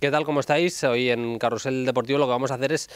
¿Qué tal? ¿Cómo estáis? Hoy en Carrusel Deportivo lo que vamos a hacer es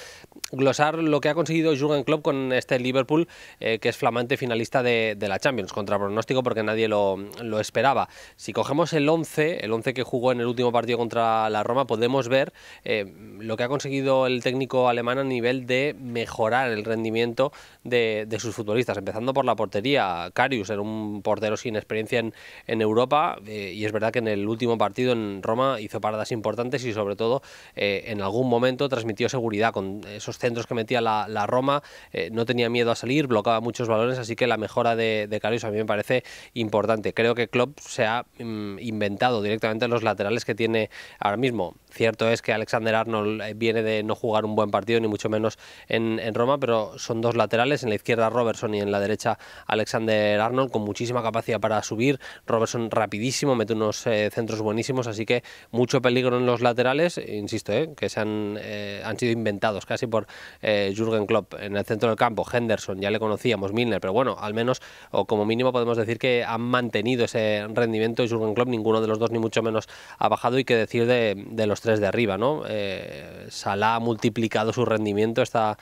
glosar lo que ha conseguido Jürgen Klopp con este Liverpool, eh, que es flamante finalista de, la Champions, contra pronóstico porque nadie lo, esperaba. Si cogemos el 11, el 11 que jugó en el último partido contra la Roma, podemos ver eh, lo que ha conseguido el técnico alemán a nivel de mejorar el rendimiento de, sus futbolistas, empezando por la portería. Carius, era un portero sin experiencia en, Europa eh, y es verdad que en el último partido en Roma hizo paradas importantes y sobre todo, eh, en algún momento transmitió seguridad con esos centros que metía la, Roma, eh, no tenía miedo a salir, bloqueaba muchos balones, así que la mejora de, Carlos a mí me parece importante. Creo que Klopp se ha mm, inventado directamente los laterales que tiene ahora mismo. Cierto es que Alexander Arnold eh, viene de no jugar un buen partido, ni mucho menos en, Roma, pero son dos laterales, en la izquierda Robertson y en la derecha Alexander Arnold, con muchísima capacidad para subir. Robertson rapidísimo, mete unos centros buenísimos, así que mucho peligro en los laterales insisto, eh, que se eh, han, sido inventados casi por eh, Jürgen Klopp. En el centro del campo, Henderson, ya le conocíamos, Milner, pero bueno, al menos o como mínimo podemos decir que han mantenido ese rendimiento y Jürgen Klopp, ninguno de los dos ni mucho menos ha bajado y que decir de, los tres de arriba, ¿no? Eh, Salah ha multiplicado su rendimiento esta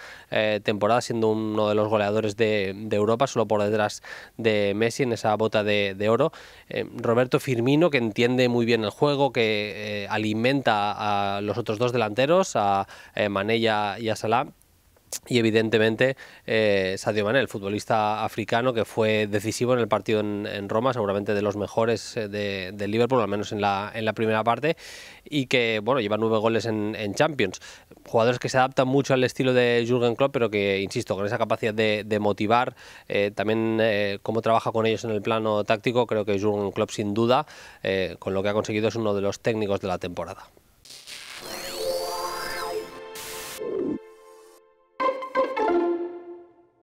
temporada siendo uno de los goleadores de, Europa, solo por detrás de Messi en esa bota de oro. Roberto Firmino, que entiende muy bien el juego, que alimenta a, los otros dos delanteros, a eh, Mané y a, Salah y evidentemente eh, Sadio Mané, el futbolista africano que fue decisivo en el partido en, Roma, seguramente de los mejores eh, de, Liverpool, al menos en la, primera parte, y que bueno lleva nueve goles en, Champions. Jugadores que se adaptan mucho al estilo de Jürgen Klopp, pero que, insisto, con esa capacidad de, motivar, también cómo trabaja con ellos en el plano táctico, creo que Jürgen Klopp sin duda, con lo que ha conseguido, es uno de los técnicos de la temporada.